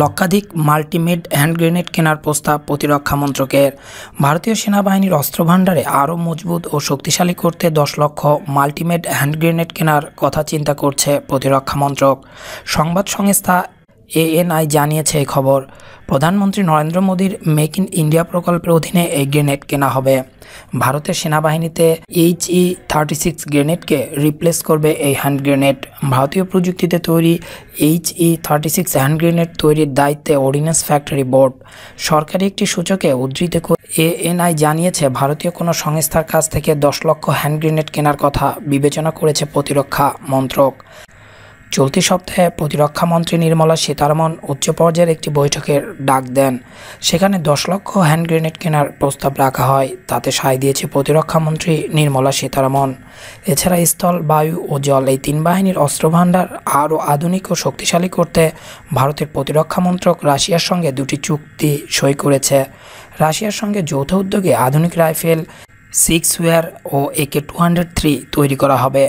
লক্ষাধিক মাল্টিমেড hand grenade কেনার প্রস্তাব প্রতিরক্ষা মন্ত্রকের ভারতীয় সেনাবাহিনীর অস্ত্রভাণ্ডারে আরও মজবুত ও শক্তিশালী করতে দশ লক্ষ মাল্টিমেড হ্যান্ড গ্রেনেড কেনার কথা চিন্তা করছে প্রতিরক্ষা মন্ত্রক সংবাদ সংস্থা এএনআই জানিয়েছে খবর প্রধানমন্ত্রী নরেন্দ্র মোদীর মেক ইন ইন্ডিয়া প্রকল্পের অধীনে এই গ্রেনেড কেনা হবে ভারতের সেনাবাহিনীতে এইচ ই থার্টি সিক্স গ্রেনেডকে রিপ্লেস করবে এই হ্যান্ড গ্রেনেড ভারতীয় প্রযুক্তিতে তৈরি H E thirty six hand grenade তৈরির দায়িত্বে অর্ডিন্যান্স ফ্যাক্টরি বোর্ড সরকারি একটি সূচকে উদ্ধৃত করে এএনআই জানিয়েছে ভারতীয় কোনো সংস্থার কাছ থেকে দশ লক্ষ হ্যান্ড গ্রেনেড কেনার কথা বিবেচনা করেছে প্রতিরক্ষা মন্ত্রক চলতি সপ্তাহে প্রতিরক্ষামন্ত্রী নির্মলা সীতারমন উচ্চ পর্যায়ের একটি বৈঠকের ডাক দেন সেখানে দশ লক্ষ হ্যান্ড গ্রেনেড কেনার প্রস্তাব রাখা হয় তাতে সায় দিয়েছে প্রতিরক্ষামন্ত্রী নির্মলা সীতারমন এছাড়া স্থল বায়ু ও জল এই তিন বাহিনীর অস্ত্রভাণ্ডার আরও আধুনিক ও শক্তিশালী করতে ভারতের প্রতিরক্ষা মন্ত্রক রাশিয়ার সঙ্গে দুটি চুক্তি সই করেছে রাশিয়ার সঙ্গে যৌথ উদ্যোগে আধুনিক রাইফেল সিক্স ওয়্যার ও একে টু হান্ড্রেড থ্রি তৈরি করা হবে